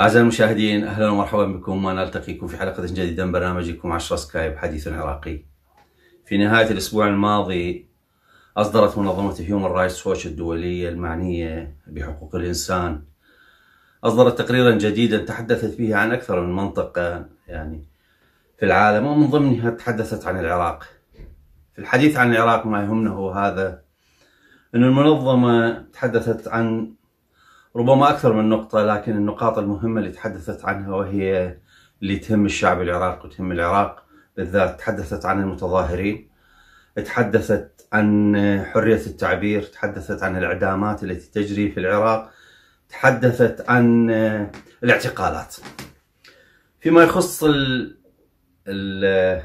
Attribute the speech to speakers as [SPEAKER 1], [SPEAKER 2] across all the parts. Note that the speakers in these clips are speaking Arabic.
[SPEAKER 1] أعزائي المشاهدين أهلا ومرحبا بكم ونلتقيكم في حلقة جديدة من برنامجكم 10 سكايب حديث عراقي في نهاية الأسبوع الماضي أصدرت منظمة هيومن رايتس ووتش الدولية المعنية بحقوق الإنسان أصدرت تقريرا جديدا تحدثت فيه عن أكثر من منطقة يعني في العالم ومن ضمنها تحدثت عن العراق في الحديث عن العراق ما يهمنا هو هذا أن المنظمة تحدثت عن ربما أكثر من نقطة لكن النقاط المهمة اللي تحدثت عنها وهي اللي تهم الشعب العراقي وتهم العراق بالذات تحدثت عن المتظاهرين تحدثت عن حرية التعبير تحدثت عن الإعدامات التي تجري في العراق تحدثت عن آه، الاعتقالات فيما يخص آه،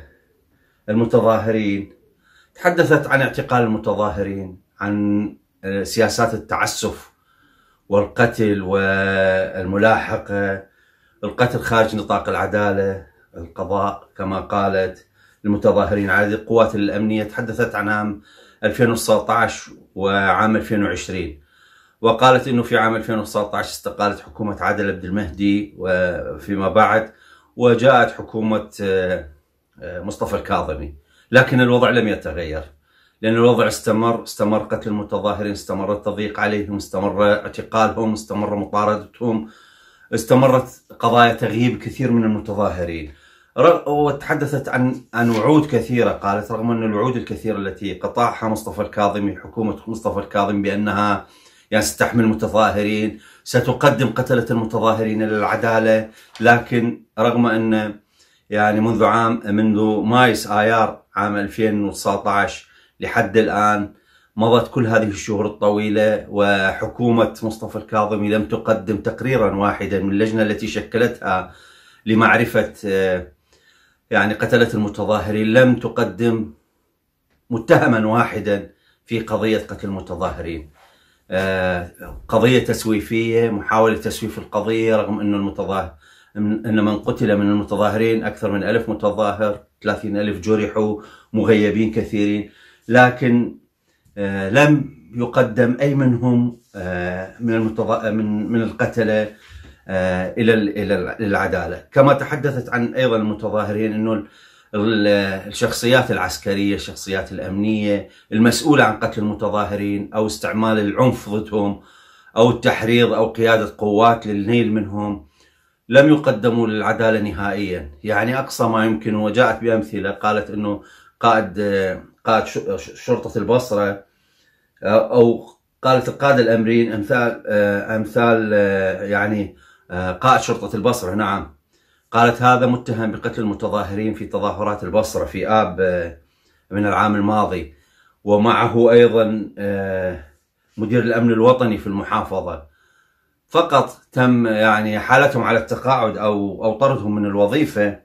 [SPEAKER 1] المتظاهرين تحدثت عن اعتقال المتظاهرين عن آه، سياسات التعسف والقتل والملاحقة القتل خارج نطاق العدالة القضاء كما قالت المتظاهرين على القوات الأمنية تحدثت عن عام 2019 وعام 2020 وقالت انه في عام 2019 استقالت حكومه عادل عبد المهدي وفيما بعد وجاءت حكومه آه، مصطفى الكاظمي لكن الوضع لم يتغير لان الوضع استمر استمر قتل المتظاهرين استمر التضييق عليهم استمر اعتقالهم استمر مطاردتهم استمرت قضايا تغييب كثير من المتظاهرين وتحدثت عن عن وعود كثيره قالت رغم ان الوعود الكثيره التي قطعها مصطفى الكاظمي حكومه مصطفى الكاظمي بانها ستحمل متظاهرين ستقدم قتلة المتظاهرين للعدالة لكن رغم أن يعني منذ عام منذ مايس آيار عام 2019 لحد الآن مضت كل هذه الشهور الطويلة وحكومة مصطفى الكاظمي لم تقدم تقريرا واحدا من اللجنة التي شكلتها لمعرفة آه، يعني قتلة المتظاهرين لم تقدم متهما واحدا في قضية قتل المتظاهرين آه، قضية تسويفية محاولة تسويف القضية رغم أنه المتظاهر أن من قتل من المتظاهرين أكثر من ألف متظاهر 30 ألف جرحوا مغيبين كثيرين لكن آه، لم يقدم أي منهم آه، من من من القتلة إلى العدالة كما تحدثت عن أيضا المتظاهرين أنه الشخصيات العسكريه، الشخصيات الامنيه، المسؤوله عن قتل المتظاهرين او استعمال العنف ضدهم او التحريض او قياده قوات للنيل منهم لم يقدموا للعداله نهائيا، يعني اقصى ما يمكن وجاءت بامثله قالت انه قائد قائد شرطه البصره او قالت القاده الامريين امثال آه، امثال آه، يعني آه، قائد شرطه البصره نعم قالت هذا متهم بقتل المتظاهرين في تظاهرات البصرة في آب آه، من العام الماضي ومعه أيضا آه، مدير الأمن الوطني في المحافظة فقط تم يعني حالتهم على التقاعد أو أو طردهم من الوظيفة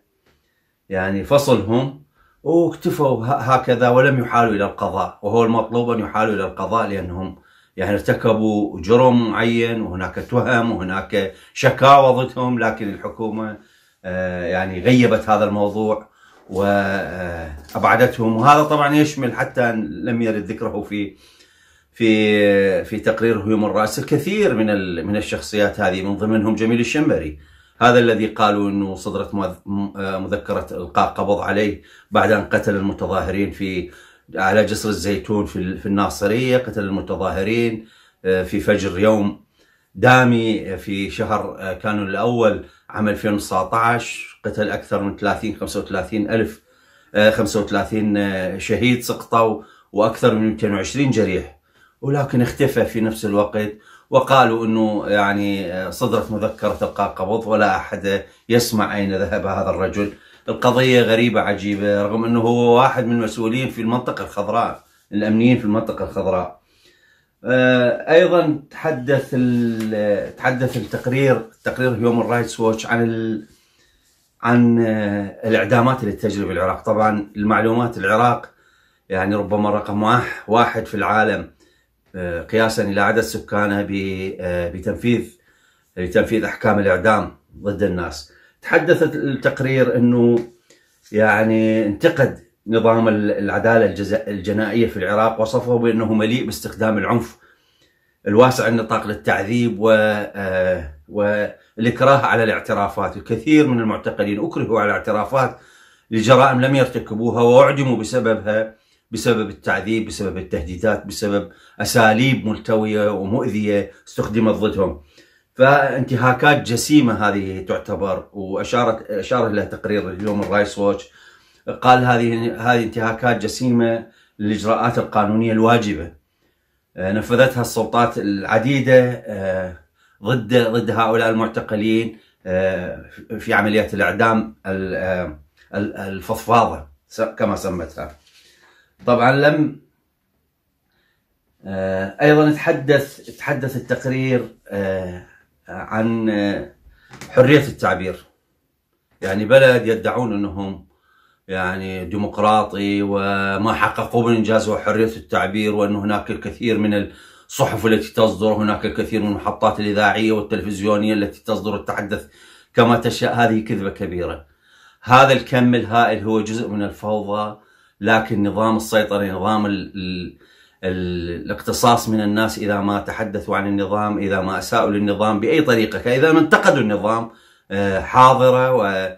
[SPEAKER 1] يعني فصلهم واكتفوا هكذا ولم يحالوا إلى القضاء وهو المطلوب أن يحالوا إلى القضاء لأنهم يعني ارتكبوا جرم معين وهناك تهم وهناك شكاوى ضدهم لكن الحكومة آه، يعني غيبت هذا الموضوع وابعدتهم آه، وهذا طبعا يشمل حتى لم يرد ذكره في في في تقرير هيومن رايتس الكثير من من الشخصيات هذه من ضمنهم جميل الشمبري هذا الذي قالوا انه صدرت آه، مذكره القاء قبض عليه بعد ان قتل المتظاهرين في على جسر الزيتون في في الناصريه قتل المتظاهرين في فجر يوم دامي في شهر كانون الاول عام 2019 قتل اكثر من 30 35 الف 35 آه، آه، شهيد سقطوا واكثر من 220 جريح ولكن اختفى في نفس الوقت وقالوا انه يعني آه، صدرت مذكره القاء قبض ولا احد يسمع اين ذهب هذا الرجل القضيه غريبه عجيبه رغم انه هو واحد من المسؤولين في المنطقه الخضراء الامنيين في المنطقه الخضراء آه، ايضا تحدث تحدث التقرير تقرير هيومن رايتس ووتش عن عن آه، الاعدامات اللي تجري بالعراق طبعا المعلومات العراق يعني ربما رقم واحد في العالم آه، قياسا الى عدد سكانه بتنفيذ بتنفيذ احكام الاعدام ضد الناس تحدثت التقرير انه يعني انتقد نظام العدالة الجنائية في العراق وصفه بأنه مليء باستخدام العنف الواسع النطاق للتعذيب و آه، والإكراه على الاعترافات الكثير من المعتقلين أكرهوا على الاعترافات لجرائم لم يرتكبوها وأعدموا بسببها بسبب التعذيب بسبب التهديدات بسبب أساليب ملتوية ومؤذية استخدمت ضدهم فانتهاكات جسيمة هذه تعتبر وأشارت أشار لها تقرير اليوم الرايس ووتش قال هذه هذه انتهاكات جسيمه للاجراءات القانونيه الواجبه آه، نفذتها السلطات العديده آه، ضد ضد هؤلاء المعتقلين آه، في عمليات الاعدام الفضفاضه كما سمتها طبعا لم ايضا تحدث تحدث التقرير عن حريه التعبير يعني بلد يدعون انهم يعني ديمقراطي وما حققوا من انجاز وحريه التعبير وان هناك الكثير من الصحف التي تصدر هناك الكثير من المحطات الاذاعيه والتلفزيونيه التي تصدر وتتحدث كما تشاء هذه كذبه كبيره. هذا الكم الهائل هو جزء من الفوضى لكن نظام السيطره نظام الـ الـ الاقتصاص من الناس اذا ما تحدثوا عن النظام اذا ما اساءوا للنظام باي طريقه اذا ما انتقدوا النظام آه، حاضره و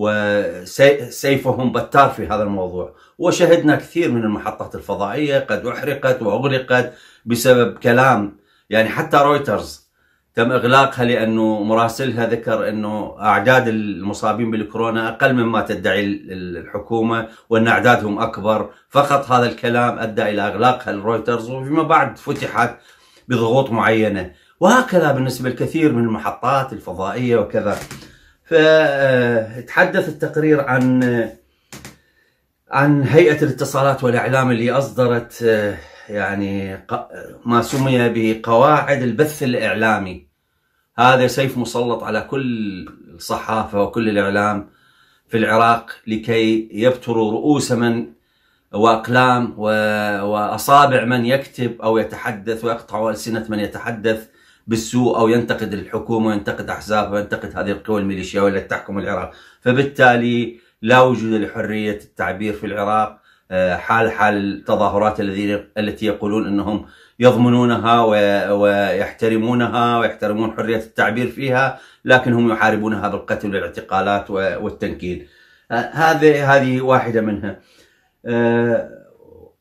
[SPEAKER 1] وسيفهم بتار في هذا الموضوع وشهدنا كثير من المحطات الفضائية قد أحرقت وأغلقت بسبب كلام يعني حتى رويترز تم إغلاقها لأنه مراسلها ذكر أنه أعداد المصابين بالكورونا أقل مما تدعي الحكومة وأن أعدادهم أكبر فقط هذا الكلام أدى إلى إغلاقها لرويترز وفيما بعد فتحت بضغوط معينة وهكذا بالنسبة لكثير من المحطات الفضائية وكذا فتحدث التقرير عن عن هيئة الاتصالات والإعلام اللي أصدرت يعني ما سمي بقواعد البث الإعلامي هذا سيف مسلط على كل الصحافة وكل الإعلام في العراق لكي يبتروا رؤوس من وأقلام وأصابع من يكتب أو يتحدث ويقطعوا ألسنة من يتحدث بالسوء او ينتقد الحكومه وينتقد احزابها وينتقد هذه القوى الميليشياويه التي تحكم العراق، فبالتالي لا وجود لحريه التعبير في العراق آه، حال حال التظاهرات التي يقولون انهم يضمنونها ويحترمونها ويحترمون حريه التعبير فيها لكن هم يحاربونها بالقتل والاعتقالات والتنكيل. آه، هذه هذه واحده منها. آه،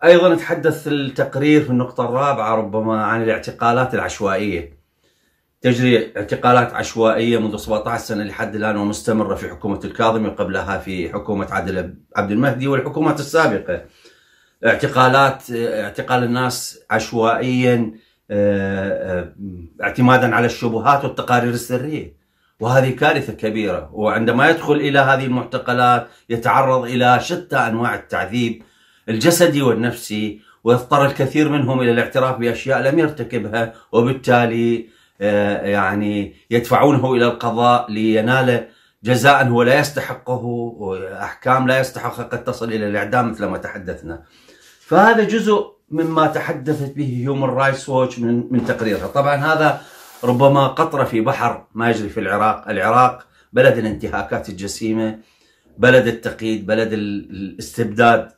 [SPEAKER 1] ايضا تحدث التقرير في النقطه الرابعه ربما عن الاعتقالات العشوائيه. تجري اعتقالات عشوائية منذ 17 سنة لحد الآن ومستمرة في حكومة الكاظمي قبلها في حكومة عادل عبد المهدي والحكومات السابقة اعتقالات اعتقال الناس عشوائيا آه، آه، اعتمادا على الشبهات والتقارير السرية وهذه كارثة كبيرة وعندما يدخل إلى هذه المعتقلات يتعرض إلى شتى أنواع التعذيب الجسدي والنفسي ويضطر الكثير منهم إلى الاعتراف بأشياء لم يرتكبها وبالتالي آه، يعني يدفعونه إلى القضاء لينال جزاء هو لا يستحقه وأحكام لا يستحقها قد تصل إلى الإعدام مثل ما تحدثنا فهذا جزء مما تحدثت به هيومن رايتس ووتش من, من تقريرها طبعا هذا ربما قطرة في بحر ما يجري في العراق العراق بلد الانتهاكات الجسيمة بلد التقييد بلد الاستبداد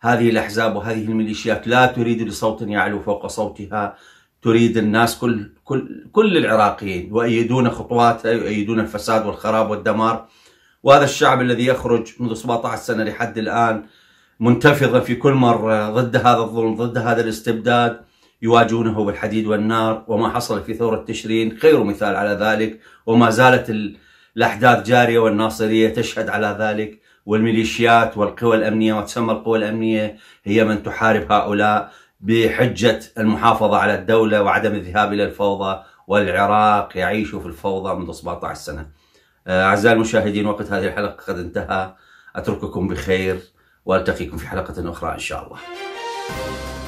[SPEAKER 1] هذه الأحزاب وهذه الميليشيات لا تريد لصوت يعلو فوق صوتها تريد الناس كل كل كل العراقيين يؤيدون خطواتها يؤيدون الفساد والخراب والدمار وهذا الشعب الذي يخرج منذ 17 سنه لحد الان منتفضه في كل مره ضد هذا الظلم ضد هذا الاستبداد يواجهونه بالحديد والنار وما حصل في ثوره تشرين خير مثال على ذلك وما زالت الاحداث جاريه والناصريه تشهد على ذلك والميليشيات والقوى الامنيه وتسمى القوى الامنيه هي من تحارب هؤلاء بحجة المحافظة على الدولة وعدم الذهاب إلى الفوضى والعراق يعيش في الفوضى منذ 17 سنة آه، أعزائي المشاهدين وقت هذه الحلقة قد انتهى أترككم بخير وألتقيكم في حلقة أخرى إن شاء الله